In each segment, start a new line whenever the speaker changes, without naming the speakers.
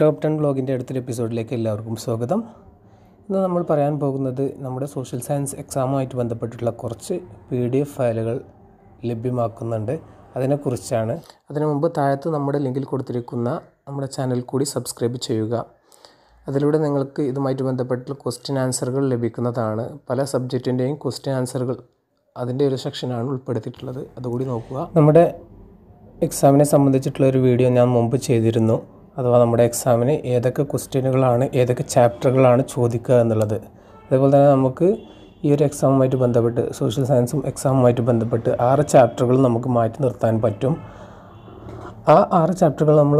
top ten ബ്ലോഗിൻ്റെ അടുത്തൊരു എപ്പിസോഡിലേക്ക് എല്ലാവർക്കും സ്വാഗതം ഇന്ന് നമ്മൾ പറയാൻ പോകുന്നത് നമ്മുടെ സോഷ്യൽ സയൻസ് എക്സാമുമായിട്ട് ബന്ധപ്പെട്ടിട്ടുള്ള കുറച്ച് പി ഡി എഫ് ഫയലുകൾ ലഭ്യമാക്കുന്നുണ്ട് അതിനെക്കുറിച്ചാണ് അതിനു മുമ്പ് താഴത്ത് നമ്മുടെ ലിങ്കിൽ കൊടുത്തിരിക്കുന്ന നമ്മുടെ ചാനൽ കൂടി സബ്സ്ക്രൈബ് ചെയ്യുക അതിലൂടെ നിങ്ങൾക്ക് ഇതുമായിട്ട് ബന്ധപ്പെട്ടുള്ള ക്വസ്റ്റ്യൻ ആൻസറുകൾ ലഭിക്കുന്നതാണ് പല സബ്ജക്റ്റിൻ്റെയും ക്വസ്റ്റ്യൻ ആൻസറുകൾ അതിൻ്റെ ഒരു സെക്ഷനാണ് ഉൾപ്പെടുത്തിയിട്ടുള്ളത് അതുകൂടി നോക്കുക നമ്മുടെ എക്സാമിനെ സംബന്ധിച്ചിട്ടുള്ള ഒരു വീഡിയോ ഞാൻ മുമ്പ് ചെയ്തിരുന്നു അഥവാ നമ്മുടെ എക്സാമിന് ഏതൊക്കെ ക്വസ്റ്റ്യനുകളാണ് ഏതൊക്കെ ചാപ്റ്ററുകളാണ് ചോദിക്കുക എന്നുള്ളത് അതേപോലെ തന്നെ നമുക്ക് ഈ ഒരു എക്സാമുമായിട്ട് ബന്ധപ്പെട്ട് സോഷ്യൽ സയൻസും എക്സാമുമായിട്ട് ബന്ധപ്പെട്ട് ആറ് ചാപ്റ്ററുകൾ നമുക്ക് മാറ്റി നിർത്താൻ പറ്റും ആ ആറ് ചാപ്റ്ററുകൾ നമ്മൾ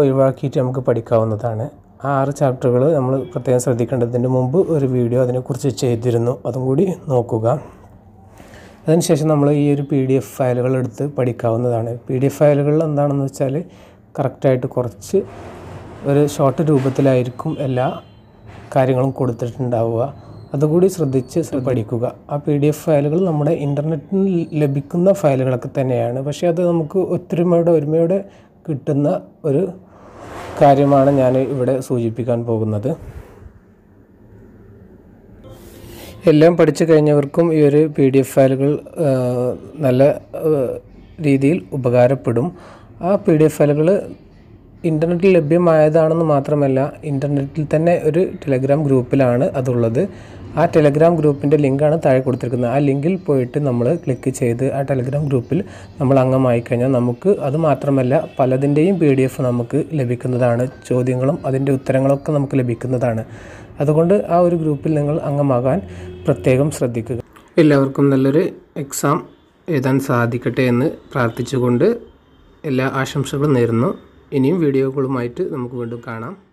ഒഴിവാക്കിയിട്ട് നമുക്ക് പഠിക്കാവുന്നതാണ് ആ ആറ് ചാപ്റ്ററുകൾ നമ്മൾ പ്രത്യേകം ശ്രദ്ധിക്കേണ്ടതിന് മുമ്പ് ഒരു വീഡിയോ അതിനെക്കുറിച്ച് ചെയ്തിരുന്നു അതും കൂടി നോക്കുക അതിനുശേഷം നമ്മൾ ഈ ഒരു പി ഡി എഫ് ഫയലുകൾ എടുത്ത് പഠിക്കാവുന്നതാണ് പി ഡി എഫ് ഫയലുകൾ എന്താണെന്ന് വെച്ചാൽ കറക്റ്റായിട്ട് കുറച്ച് ഒരു ഷോർട്ട് രൂപത്തിലായിരിക്കും എല്ലാ കാര്യങ്ങളും കൊടുത്തിട്ടുണ്ടാവുക അതുകൂടി ശ്രദ്ധിച്ച് പഠിക്കുക ആ പി ഡി എഫ് ഫയലുകൾ നമ്മുടെ ഇൻ്റർനെറ്റിൽ ലഭിക്കുന്ന ഫയലുകളൊക്കെ തന്നെയാണ് പക്ഷേ അത് നമുക്ക് ഒത്തൊരുമയുടെ ഒരുമയോടെ കിട്ടുന്ന ഒരു കാര്യമാണ് ഞാൻ ഇവിടെ സൂചിപ്പിക്കാൻ പോകുന്നത് എല്ലാം പഠിച്ചു കഴിഞ്ഞവർക്കും ഈ ഒരു പി ഡി എഫ് ഫയലുകൾ നല്ല രീതിയിൽ ഉപകാരപ്പെടും ആ പി ഡി എഫ് ഫയലുകൾ ഇൻ്റർനെറ്റിൽ ലഭ്യമായതാണെന്ന് മാത്രമല്ല ഇൻ്റർനെറ്റിൽ തന്നെ ഒരു ടെലഗ്രാം ഗ്രൂപ്പിലാണ് അതുള്ളത് ആ ടെലഗ്രാം ഗ്രൂപ്പിൻ്റെ ലിങ്കാണ് താഴെ കൊടുത്തിരിക്കുന്നത് ആ ലിങ്കിൽ പോയിട്ട് നമ്മൾ ക്ലിക്ക് ചെയ്ത് ആ ടെലഗ്രാം ഗ്രൂപ്പിൽ നമ്മൾ അംഗമായി കഴിഞ്ഞാൽ നമുക്ക് അത് മാത്രമല്ല പലതിൻ്റെയും പി ഡി എഫ് നമുക്ക് ലഭിക്കുന്നതാണ് ചോദ്യങ്ങളും അതിൻ്റെ ഉത്തരങ്ങളൊക്കെ നമുക്ക് ലഭിക്കുന്നതാണ് അതുകൊണ്ട് ആ ഒരു ഗ്രൂപ്പിൽ നിങ്ങൾ അംഗമാകാൻ പ്രത്യേകം ശ്രദ്ധിക്കുക എല്ലാവർക്കും നല്ലൊരു എക്സാം എഴുതാൻ സാധിക്കട്ടെ എന്ന് പ്രാർത്ഥിച്ചുകൊണ്ട് എല്ലാ ആശംസകളും നേരുന്നു ഇനിയും വീഡിയോകളുമായിട്ട് നമുക്ക് വീണ്ടും കാണാം